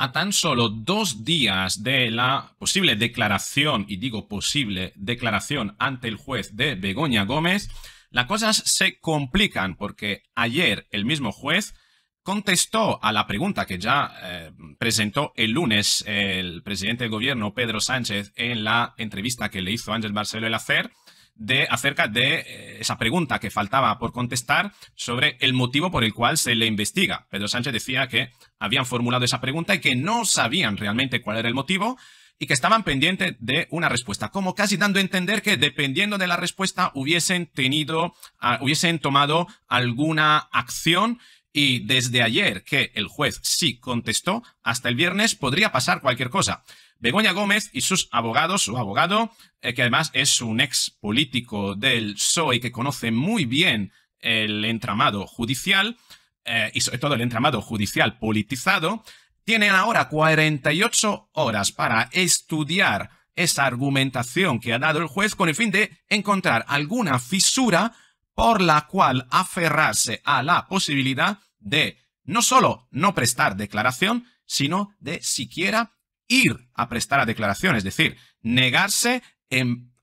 A tan solo dos días de la posible declaración, y digo posible declaración ante el juez de Begoña Gómez, las cosas se complican porque ayer el mismo juez contestó a la pregunta que ya eh, presentó el lunes el presidente del gobierno Pedro Sánchez en la entrevista que le hizo Ángel Barceló el hacer, de, acerca de eh, esa pregunta que faltaba por contestar sobre el motivo por el cual se le investiga. Pedro Sánchez decía que habían formulado esa pregunta y que no sabían realmente cuál era el motivo y que estaban pendientes de una respuesta, como casi dando a entender que dependiendo de la respuesta hubiesen tenido, ah, hubiesen tomado alguna acción y desde ayer que el juez sí contestó, hasta el viernes podría pasar cualquier cosa. Begoña Gómez y sus abogados, su abogado, eh, que además es un ex político del PSOE que conoce muy bien el entramado judicial eh, y sobre todo el entramado judicial politizado, tienen ahora 48 horas para estudiar esa argumentación que ha dado el juez con el fin de encontrar alguna fisura por la cual aferrarse a la posibilidad de no solo no prestar declaración, sino de siquiera ir a prestar a declaración, es decir, negarse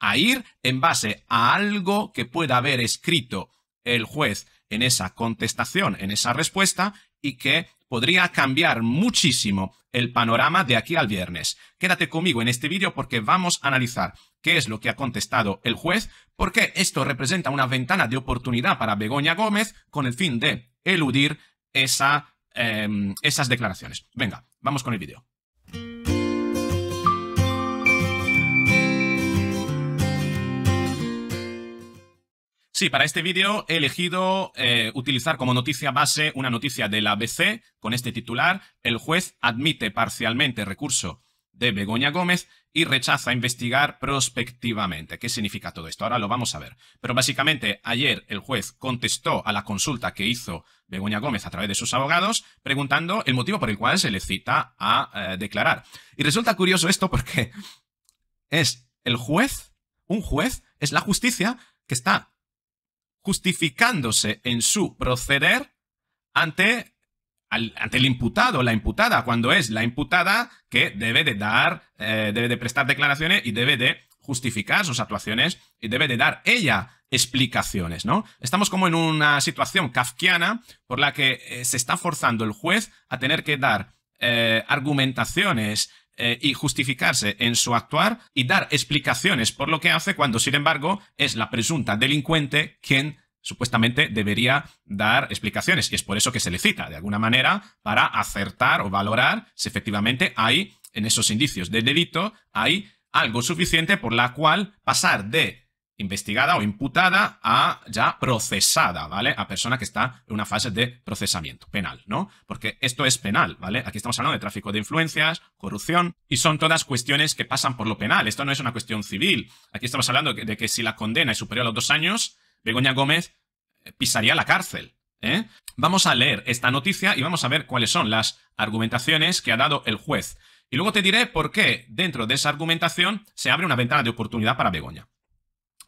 a ir en base a algo que pueda haber escrito el juez en esa contestación, en esa respuesta, y que podría cambiar muchísimo el panorama de aquí al viernes. Quédate conmigo en este vídeo porque vamos a analizar qué es lo que ha contestado el juez, porque esto representa una ventana de oportunidad para Begoña Gómez con el fin de eludir em, esas declaraciones. Venga, vamos con el vídeo. Sí, para este vídeo he elegido eh, utilizar como noticia base una noticia de la ABC con este titular. El juez admite parcialmente recurso de Begoña Gómez y rechaza investigar prospectivamente. ¿Qué significa todo esto? Ahora lo vamos a ver. Pero básicamente ayer el juez contestó a la consulta que hizo Begoña Gómez a través de sus abogados preguntando el motivo por el cual se le cita a eh, declarar. Y resulta curioso esto porque es el juez, un juez, es la justicia que está justificándose en su proceder ante, ante el imputado, la imputada, cuando es la imputada que debe de dar, eh, debe de prestar declaraciones y debe de justificar sus actuaciones y debe de dar ella explicaciones, ¿no? Estamos como en una situación kafkiana por la que eh, se está forzando el juez a tener que dar eh, argumentaciones eh, y justificarse en su actuar y dar explicaciones por lo que hace cuando, sin embargo, es la presunta delincuente quien supuestamente debería dar explicaciones. Y es por eso que se le cita, de alguna manera, para acertar o valorar si efectivamente hay, en esos indicios de delito, hay algo suficiente por la cual pasar de investigada o imputada a ya procesada, ¿vale? A persona que está en una fase de procesamiento penal, ¿no? Porque esto es penal, ¿vale? Aquí estamos hablando de tráfico de influencias, corrupción, y son todas cuestiones que pasan por lo penal. Esto no es una cuestión civil. Aquí estamos hablando de que si la condena es superior a los dos años, Begoña Gómez eh, pisaría la cárcel. ¿eh? Vamos a leer esta noticia y vamos a ver cuáles son las argumentaciones que ha dado el juez. Y luego te diré por qué dentro de esa argumentación se abre una ventana de oportunidad para Begoña.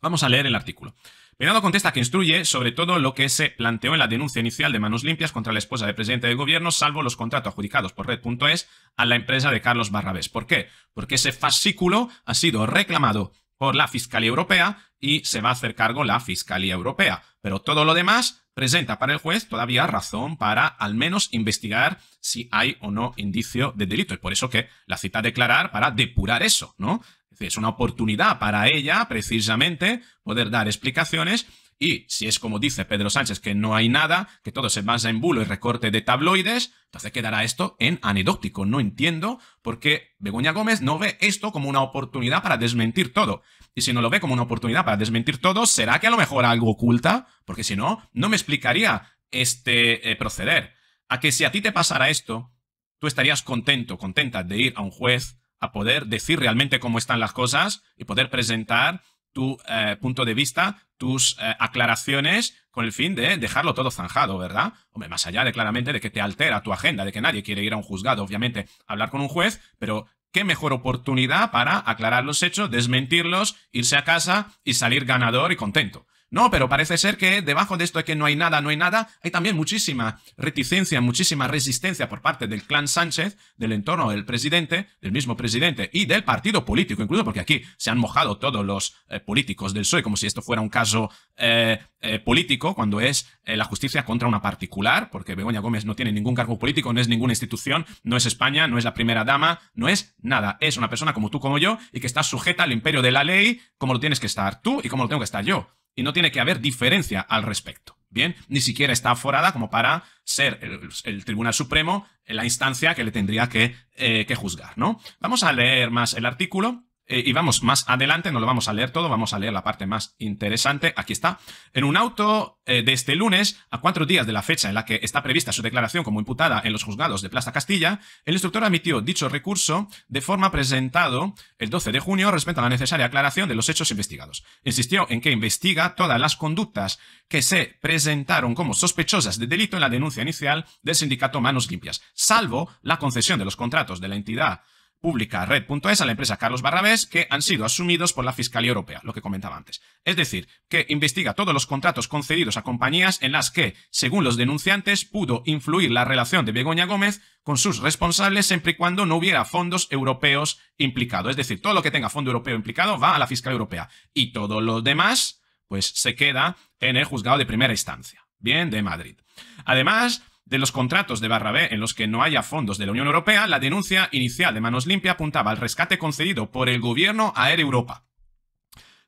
Vamos a leer el artículo. Venado contesta que instruye sobre todo lo que se planteó en la denuncia inicial de manos limpias contra la esposa del presidente del gobierno, salvo los contratos adjudicados por Red.es a la empresa de Carlos Barrabés. ¿Por qué? Porque ese fascículo ha sido reclamado por la Fiscalía Europea y se va a hacer cargo la Fiscalía Europea. Pero todo lo demás presenta para el juez todavía razón para al menos investigar si hay o no indicio de delito. Y por eso que la cita a declarar para depurar eso, ¿no? Es una oportunidad para ella, precisamente, poder dar explicaciones y si es como dice Pedro Sánchez que no hay nada, que todo se basa en bulo y recorte de tabloides, entonces quedará esto en anecdótico. No entiendo por qué Begoña Gómez no ve esto como una oportunidad para desmentir todo. Y si no lo ve como una oportunidad para desmentir todo, ¿será que a lo mejor algo oculta? Porque si no, no me explicaría este eh, proceder. A que si a ti te pasara esto, tú estarías contento, contenta de ir a un juez, a poder decir realmente cómo están las cosas y poder presentar tu eh, punto de vista, tus eh, aclaraciones, con el fin de dejarlo todo zanjado, ¿verdad? Hombre, más allá de claramente de que te altera tu agenda, de que nadie quiere ir a un juzgado, obviamente, hablar con un juez, pero qué mejor oportunidad para aclarar los hechos, desmentirlos, irse a casa y salir ganador y contento. No, pero parece ser que debajo de esto de que no hay nada, no hay nada, hay también muchísima reticencia, muchísima resistencia por parte del clan Sánchez, del entorno del presidente, del mismo presidente y del partido político, incluso porque aquí se han mojado todos los eh, políticos del PSOE, como si esto fuera un caso eh, eh, político, cuando es la justicia contra una particular, porque Begoña Gómez no tiene ningún cargo político, no es ninguna institución, no es España, no es la primera dama, no es nada. Es una persona como tú, como yo, y que está sujeta al imperio de la ley, como lo tienes que estar tú y como lo tengo que estar yo y no tiene que haber diferencia al respecto. Bien, ni siquiera está forada como para ser el, Tribunal Supremo la instancia que le tendría que, eh, que juzgar, ¿no? Vamos a leer más el artículo eh, y vamos, más adelante, no lo vamos a leer todo, vamos a leer la parte más interesante. Aquí está. En un auto eh, de este lunes, a cuatro días de la fecha en la que está prevista su declaración como imputada en los juzgados de Plaza Castilla, el instructor admitió dicho recurso de forma presentado el 12 de junio respecto a la necesaria aclaración de los hechos investigados. Insistió en que investiga todas las conductas que se presentaron como sospechosas de delito en la denuncia inicial del sindicato Manos Limpias, salvo la concesión de los contratos de la entidad pública Red.es a la empresa Carlos Barrabés que han sido asumidos por la Fiscalía Europea, lo que comentaba antes. Es decir, que investiga todos los contratos concedidos a compañías en las que, según los denunciantes, pudo influir la relación de Begoña Gómez con sus responsables siempre y cuando no hubiera fondos europeos implicados. Es decir, todo lo que tenga fondo europeo implicado va a la Fiscalía Europea y todo lo demás pues se queda en el juzgado de primera instancia, bien, de Madrid. Además, de los contratos de Barrabé en los que no haya fondos de la Unión Europea, la denuncia inicial de Manos Limpia apuntaba al rescate concedido por el gobierno a Europa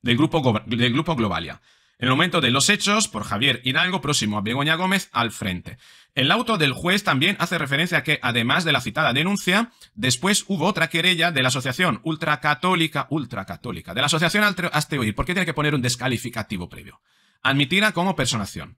del grupo, Globalia. En el momento de los hechos, por Javier Hidalgo, próximo a Begoña Gómez, al frente. El auto del juez también hace referencia a que, además de la citada denuncia, después hubo otra querella de la Asociación Ultracatólica, Ultracatólica, de la Asociación Hasta ¿Por qué tiene que poner un descalificativo previo? Admitida como personación.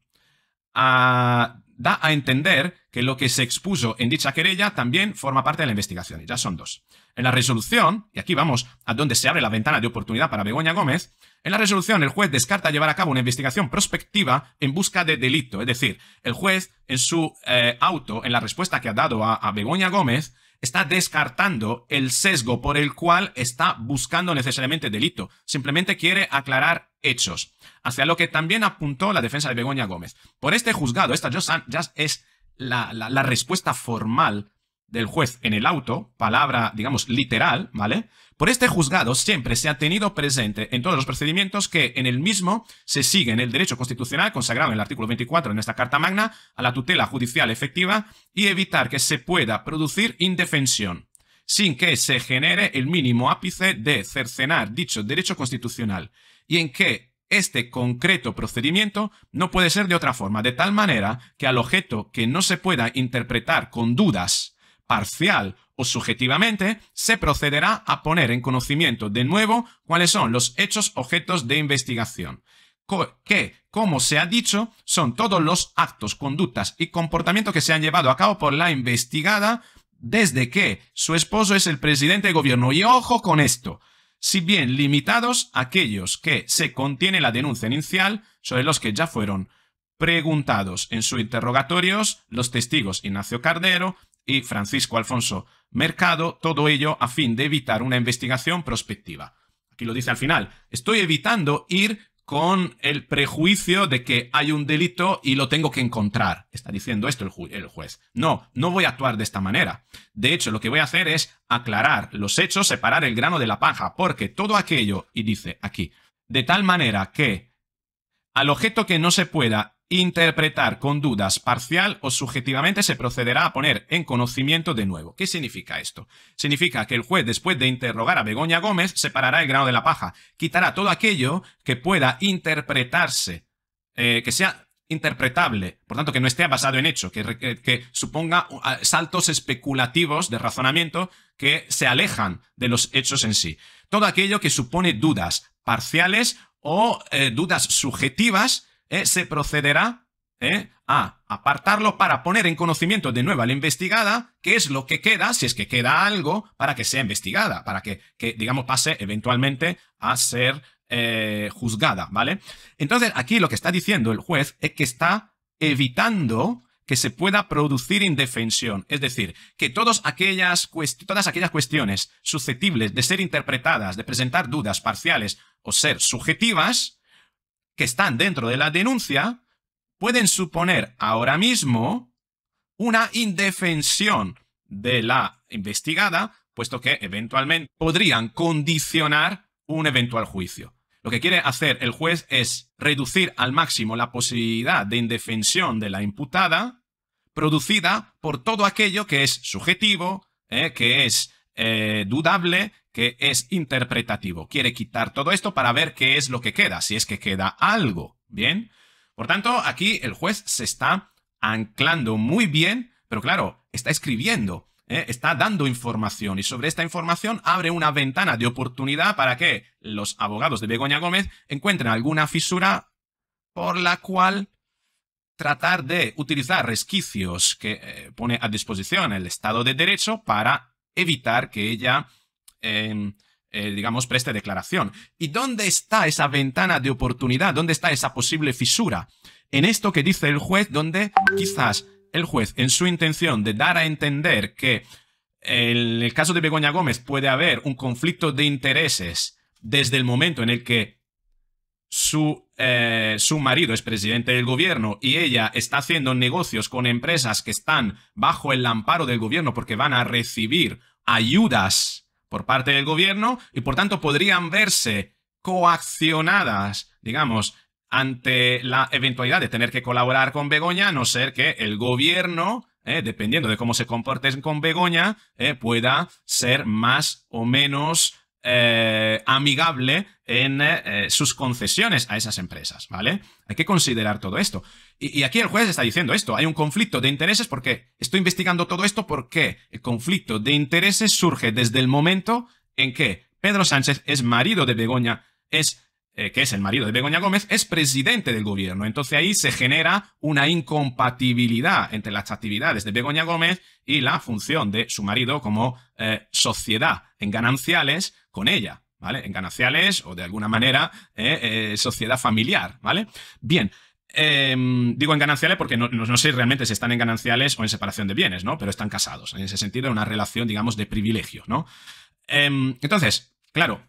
A da a entender que lo que se expuso en dicha querella también forma parte de la investigación, y ya son dos. En la resolución, y aquí vamos a donde se abre la ventana de oportunidad para Begoña Gómez, en la resolución el juez descarta llevar a cabo una investigación prospectiva en busca de delito, es decir, el juez en su eh, auto, en la respuesta que ha dado a Begoña Gómez, está descartando el sesgo por el cual está buscando necesariamente delito, simplemente quiere aclarar hechos, hacia lo que también apuntó la defensa de Begoña Gómez. Por este juzgado, esta ya es la, respuesta formal del juez en el auto, palabra, digamos, literal, ¿vale? Por este juzgado siempre se ha tenido presente en todos los procedimientos que en el mismo se sigue el derecho constitucional consagrado en el artículo 24 de esta Carta Magna a la tutela judicial efectiva y evitar que se pueda producir indefensión, sin que se genere el mínimo ápice de cercenar dicho derecho constitucional y en que este concreto procedimiento no puede ser de otra forma, de tal manera que al objeto que no se pueda interpretar con dudas, parcial o subjetivamente, se procederá a poner en conocimiento de nuevo cuáles son los hechos objetos de investigación que, como se ha dicho, son todos los actos, conductas y comportamientos que se han llevado a cabo por la investigada desde que su esposo es el presidente de gobierno. Y ojo con esto, si bien limitados aquellos que se contiene la denuncia inicial sobre los que ya fueron preguntados en sus interrogatorios los testigos Ignacio Cardero y Francisco Alfonso Mercado, todo ello a fin de evitar una investigación prospectiva. Aquí lo dice al final, estoy evitando ir con el prejuicio de que hay un delito y lo tengo que encontrar. Está diciendo esto el, juez. No, no voy a actuar de esta manera. De hecho, lo que voy a hacer es aclarar los hechos, separar el grano de la paja, porque todo aquello, y dice aquí, de tal manera que al objeto que no se pueda Interpretar con dudas parcial o subjetivamente se procederá a poner en conocimiento de nuevo. ¿Qué significa esto? Significa que el juez, después de interrogar a Begoña Gómez, separará el grano de la paja, quitará todo aquello que pueda interpretarse, eh, que sea interpretable, por tanto que no esté basado en hecho, que, suponga uh, saltos especulativos de razonamiento que se alejan de los hechos en sí. Todo aquello que supone dudas parciales o eh, dudas subjetivas ¿eh? se procederá ¿eh? a apartarlo para poner en conocimiento de nuevo a la investigada qué es lo que queda, si es que queda algo, para que sea investigada, para que, que digamos, pase eventualmente a ser eh, juzgada, ¿vale? Entonces, aquí lo que está diciendo el juez es que está evitando que se pueda producir indefensión. Es decir, que todas aquellas, todas aquellas cuestiones susceptibles de ser interpretadas, de presentar dudas parciales o ser subjetivas, que están dentro de la denuncia pueden suponer ahora mismo una indefensión de la investigada, puesto que eventualmente podrían condicionar un eventual juicio. Lo que quiere hacer el juez es reducir al máximo la posibilidad de indefensión de la imputada producida por todo aquello que es subjetivo, eh, que es eh, dudable que es interpretativo. Quiere quitar todo esto para ver qué es lo que queda, si es que queda algo. Bien. Por tanto, aquí el juez se está anclando muy bien, pero claro, está escribiendo, ¿eh? está dando información y sobre esta información abre una ventana de oportunidad para que los abogados de Begoña Gómez encuentren alguna fisura por la cual tratar de utilizar resquicios que eh, pone a disposición el Estado de Derecho para evitar que ella, em, eh, digamos, preste declaración. ¿Y dónde está esa ventana de oportunidad? ¿Dónde está esa posible fisura? En esto que dice el juez, donde quizás el juez, en su intención de dar a entender que en el caso de Begoña Gómez puede haber un conflicto de intereses desde el momento en el que su, eh, su marido es presidente del gobierno y ella está haciendo negocios con empresas que están bajo el amparo del gobierno porque van a recibir ayudas por parte del gobierno y por tanto podrían verse coaccionadas, digamos, ante la eventualidad de tener que colaborar con Begoña, a no ser que el gobierno, eh, dependiendo de cómo se comporten con Begoña, eh, pueda ser más o menos eh, amigable en eh, sus concesiones a esas empresas, ¿vale? Hay que considerar todo esto. Y, y, aquí el juez está diciendo esto, hay un conflicto de intereses porque estoy investigando todo esto porque el conflicto de intereses surge desde el momento en que Pedro Sánchez es marido de Begoña, es eh, que es el marido de Begoña Gómez, es presidente del gobierno. Entonces ahí se genera una incompatibilidad entre las actividades de Begoña Gómez y la función de su marido como eh, sociedad en gananciales con ella, ¿vale? En gananciales o de alguna manera eh, sociedad familiar, ¿vale? Bien. Em, digo en gananciales porque no, sé realmente si están en gananciales o en separación de bienes, ¿no? Pero están casados. En ese sentido, una relación, digamos, de privilegio, ¿no? Em, entonces, claro,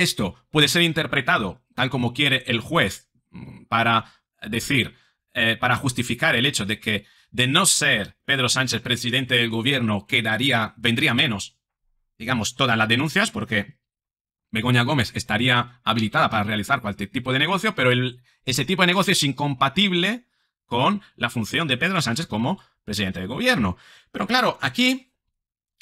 esto puede ser interpretado tal como quiere el juez mm, para decir, eh, para justificar el hecho de que de no ser Pedro Sánchez presidente del gobierno quedaría, vendría menos, digamos, todas las denuncias, porque Begoña Gómez estaría habilitada para realizar cualquier tipo de negocio, pero ese tipo de negocio es incompatible con la función de Pedro Sánchez como presidente del gobierno. Pero claro, aquí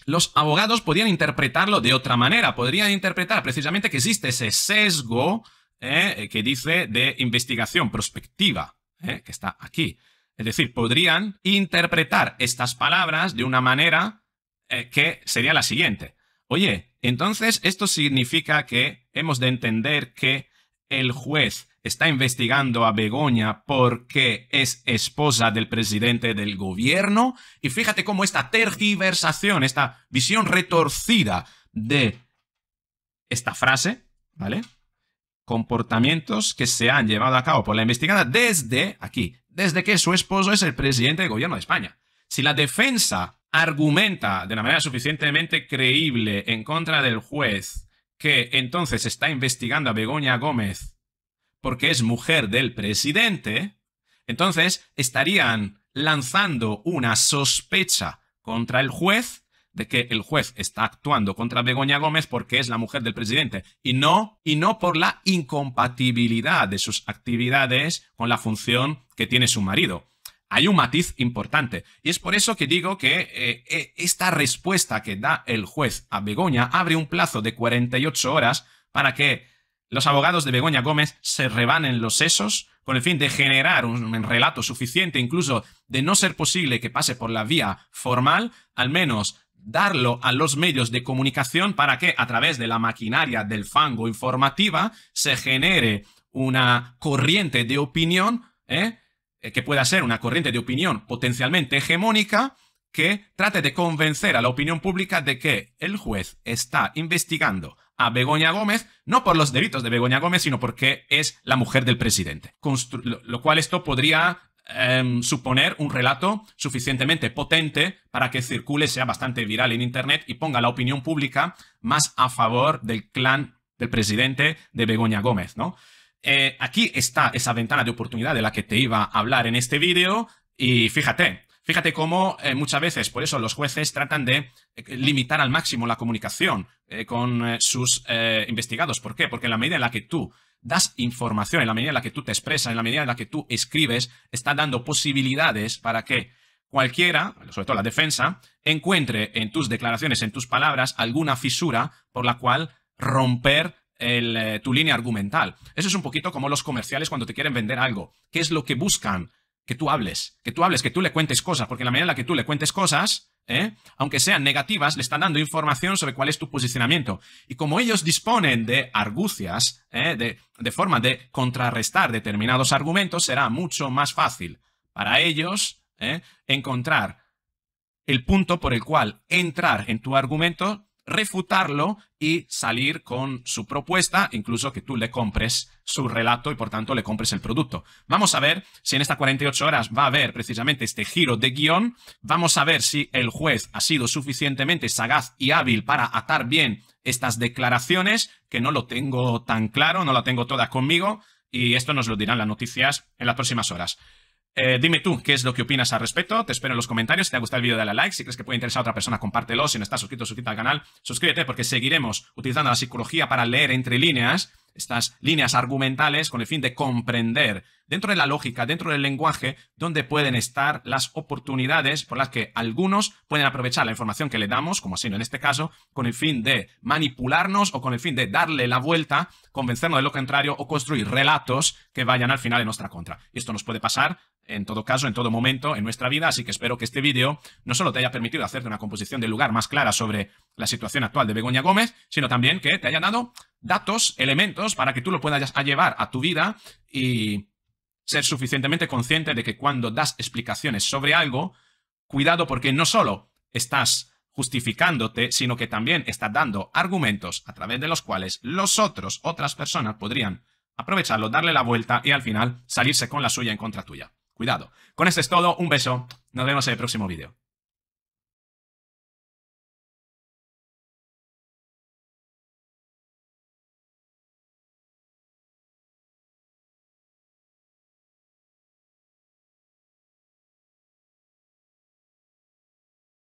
los abogados podrían interpretarlo de otra manera, podrían interpretar precisamente que existe ese sesgo eh, eh, que dice de investigación prospectiva, eh, que está aquí. Es decir, podrían interpretar estas palabras de una manera que sería la siguiente. Oye, entonces esto significa que hemos de entender que el juez está investigando a Begoña porque es esposa del presidente del gobierno. Y fíjate cómo esta tergiversación, esta visión retorcida de esta frase, ¿vale? Comportamientos que se han llevado a cabo por la investigada desde aquí, desde que su esposo es el presidente del gobierno de España. Si la defensa argumenta de una manera suficientemente creíble en contra del juez que entonces está investigando a Begoña Gómez porque es mujer del presidente, entonces estarían lanzando una sospecha contra el juez de que el juez está actuando contra Begoña Gómez porque es la mujer del presidente y no y no por la incompatibilidad de sus actividades con la función que tiene su marido hay un matiz importante. Y es por eso que digo que eh, eh, esta respuesta que da el juez a Begoña abre un plazo de 48 horas para que los abogados de Begoña Gómez se rebanen los sesos con el fin de generar un relato suficiente, incluso de no ser posible que pase por la vía formal, al menos darlo a los medios de comunicación para que a través de la maquinaria del fango informativa se genere una corriente de opinión ¿eh? Eh, que pueda ser una corriente de opinión potencialmente hegemónica que trate de convencer a la opinión pública de que el juez está investigando a Begoña Gómez, no por los delitos de Begoña Gómez, sino porque es la mujer del presidente. lo cual esto podría em, suponer un relato suficientemente potente para que circule, sea bastante viral en Internet y ponga la opinión pública más a favor del clan del presidente de Begoña Gómez, ¿no? Eh, aquí está esa ventana de oportunidad de la que te iba a hablar en este vídeo y fíjate, Fíjate cómo eh, muchas veces, por eso los jueces tratan de eh, limitar al máximo la comunicación con sus investigados. ¿Por qué? Porque en la medida en la que tú das información, en la medida en la que tú te expresas, en la medida en la que tú escribes, está dando posibilidades para que cualquiera, sobre todo la defensa, encuentre en tus declaraciones, en tus palabras, alguna fisura por la cual romper eh, tu línea argumental. Eso es un poquito como los comerciales cuando te quieren vender algo. ¿Qué es lo que buscan? Que tú hables, que tú hables, que tú le cuentes cosas, porque la manera en la que tú le cuentes cosas, ¿eh? aunque sean negativas, le están dando información sobre cuál es tu posicionamiento. Y como ellos disponen de argucias, ¿eh? de, de forma de contrarrestar determinados argumentos, será mucho más fácil para ellos encontrar el punto por el cual entrar en tu argumento refutarlo y salir con su propuesta, incluso que tú le compres su relato y por tanto le compres el producto. Vamos a ver si en estas 48 horas va a haber precisamente este giro de guión, vamos a ver si el juez ha sido suficientemente sagaz y hábil para atar bien estas declaraciones, que no lo tengo tan claro, no la tengo toda conmigo, y esto nos lo dirán las noticias en las próximas horas. Eh, dime tú qué es lo que opinas al respecto. Te espero en los comentarios. Si te ha gustado el vídeo, dale a like. Si crees que puede interesar a otra persona, compártelo. Si no estás suscrito, suscríbete al canal. Suscríbete porque seguiremos utilizando la psicología para leer entre líneas estas líneas argumentales con el fin de comprender dentro de la lógica, dentro del lenguaje, dónde pueden estar las oportunidades por las que algunos pueden aprovechar la información que le damos, como sido en este caso, con el fin de manipularnos o con el fin de darle la vuelta, convencernos de lo contrario o construir relatos que vayan al final en nuestra contra. Y esto nos puede pasar en todo caso, en todo momento, en nuestra vida, así que espero que este vídeo no solo te haya permitido hacerte una composición de lugar más clara sobre la situación actual de Begoña Gómez, sino también que te haya dado datos, elementos, para que tú lo puedas llevar a tu vida y ser suficientemente consciente de que cuando das explicaciones sobre algo, cuidado porque no solo estás justificándote, sino que también estás dando argumentos a través de los cuales los otros, otras personas podrían aprovecharlo, darle la vuelta y al final salirse con la suya en contra tuya. Cuidado. Con esto es todo, un beso, nos vemos en el próximo vídeo.